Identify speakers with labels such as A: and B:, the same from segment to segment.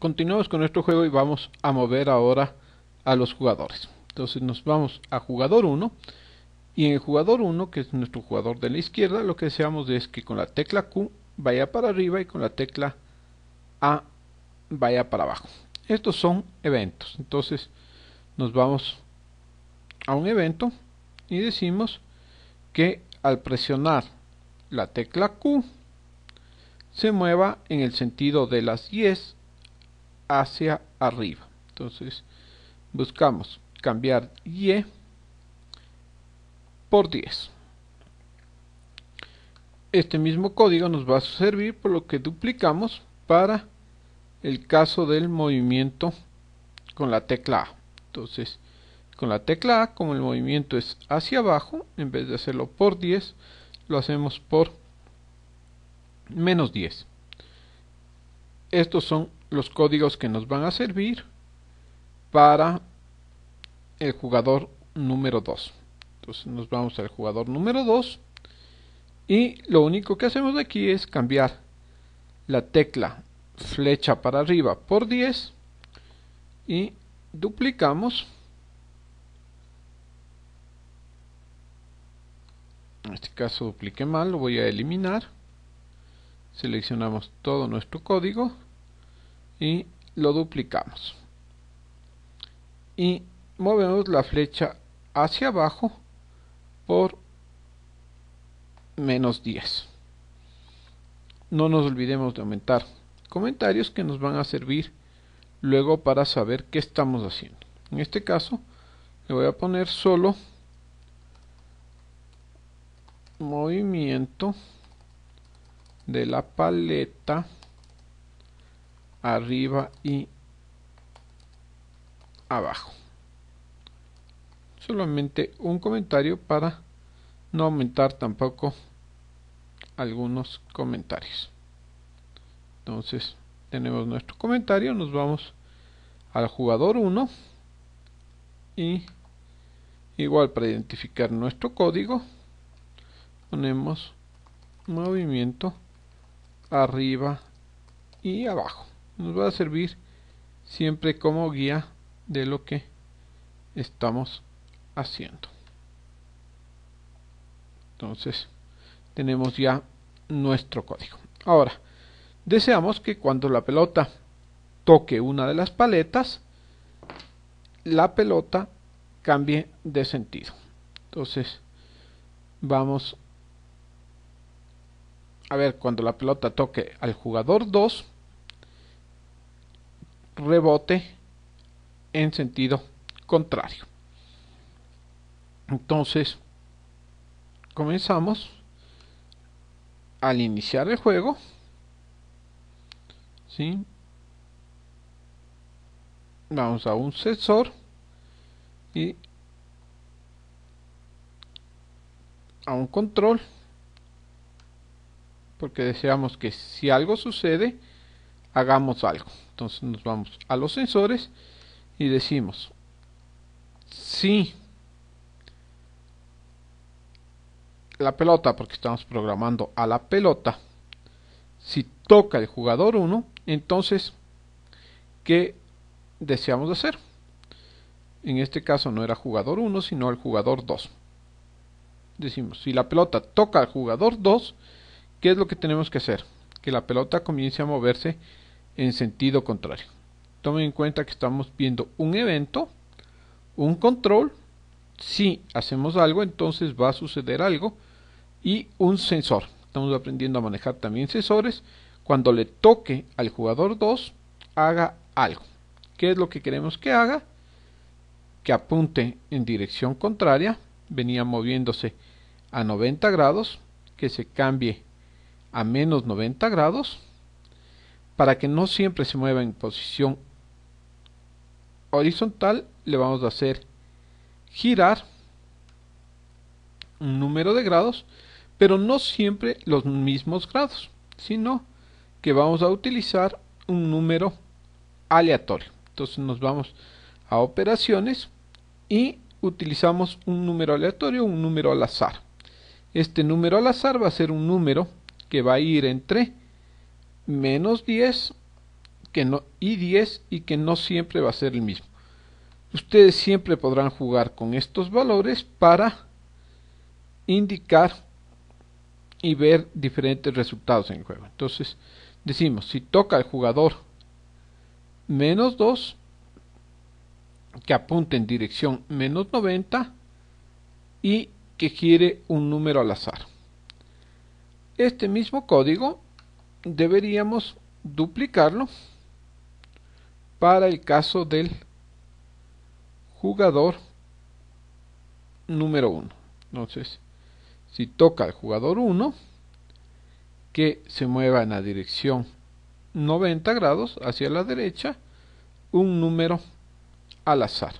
A: continuamos con nuestro juego y vamos a mover ahora a los jugadores. Entonces nos vamos a jugador 1 y en el jugador 1, que es nuestro jugador de la izquierda, lo que deseamos es que con la tecla Q vaya para arriba y con la tecla A vaya para abajo. Estos son eventos. Entonces nos vamos a un evento y decimos que al presionar la tecla Q se mueva en el sentido de las 10 hacia arriba. Entonces buscamos cambiar Y por 10. Este mismo código nos va a servir por lo que duplicamos para el caso del movimiento con la tecla A. Entonces, con la tecla A, como el movimiento es hacia abajo, en vez de hacerlo por 10, lo hacemos por menos 10. Estos son los códigos que nos van a servir para el jugador número 2 entonces nos vamos al jugador número 2 y lo único que hacemos aquí es cambiar la tecla flecha para arriba por 10 y duplicamos en este caso dupliqué mal, lo voy a eliminar seleccionamos todo nuestro código y lo duplicamos y movemos la flecha hacia abajo por menos 10 no nos olvidemos de aumentar comentarios que nos van a servir luego para saber qué estamos haciendo en este caso le voy a poner solo movimiento de la paleta arriba y abajo solamente un comentario para no aumentar tampoco algunos comentarios entonces tenemos nuestro comentario nos vamos al jugador 1 y igual para identificar nuestro código ponemos movimiento arriba y abajo nos va a servir siempre como guía de lo que estamos haciendo entonces tenemos ya nuestro código ahora deseamos que cuando la pelota toque una de las paletas la pelota cambie de sentido entonces vamos a ver cuando la pelota toque al jugador 2 rebote en sentido contrario. Entonces, comenzamos al iniciar el juego. ¿sí? Vamos a un sensor y a un control porque deseamos que si algo sucede hagamos algo. Entonces nos vamos a los sensores y decimos, si la pelota, porque estamos programando a la pelota, si toca el jugador 1, entonces, ¿qué deseamos hacer? En este caso no era jugador 1, sino el jugador 2. Decimos, si la pelota toca al jugador 2, ¿qué es lo que tenemos que hacer? Que la pelota comience a moverse en sentido contrario. Tomen en cuenta que estamos viendo un evento, un control. Si hacemos algo, entonces va a suceder algo. Y un sensor. Estamos aprendiendo a manejar también sensores. Cuando le toque al jugador 2, haga algo. ¿Qué es lo que queremos que haga? Que apunte en dirección contraria. Venía moviéndose a 90 grados. Que se cambie a menos 90 grados para que no siempre se mueva en posición horizontal, le vamos a hacer girar un número de grados, pero no siempre los mismos grados, sino que vamos a utilizar un número aleatorio. Entonces nos vamos a operaciones y utilizamos un número aleatorio, un número al azar. Este número al azar va a ser un número que va a ir entre menos 10 que no, y 10 y que no siempre va a ser el mismo. Ustedes siempre podrán jugar con estos valores para indicar y ver diferentes resultados en el juego. Entonces decimos, si toca el jugador menos 2, que apunte en dirección menos 90 y que gire un número al azar. Este mismo código deberíamos duplicarlo para el caso del jugador número 1. Entonces, si toca el jugador 1, que se mueva en la dirección 90 grados hacia la derecha, un número al azar.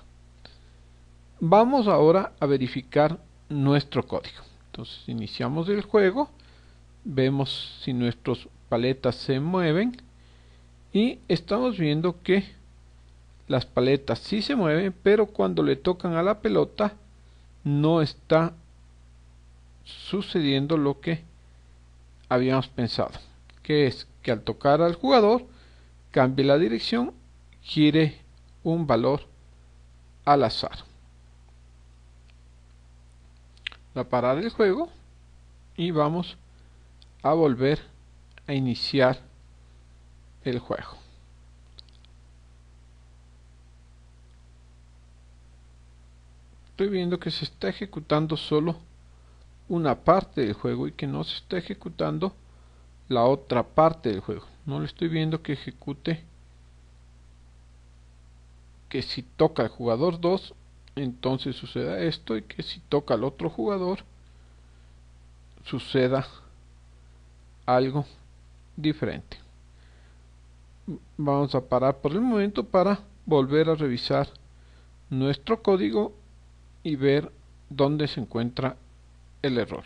A: Vamos ahora a verificar nuestro código. Entonces, iniciamos el juego, vemos si nuestros paletas se mueven y estamos viendo que las paletas sí se mueven pero cuando le tocan a la pelota no está sucediendo lo que habíamos pensado que es que al tocar al jugador cambie la dirección gire un valor al azar la parada del juego y vamos a volver iniciar el juego. Estoy viendo que se está ejecutando solo una parte del juego y que no se está ejecutando la otra parte del juego. No le estoy viendo que ejecute que si toca el jugador 2, entonces suceda esto y que si toca al otro jugador, suceda algo diferente. Vamos a parar por el momento para volver a revisar nuestro código y ver dónde se encuentra el error.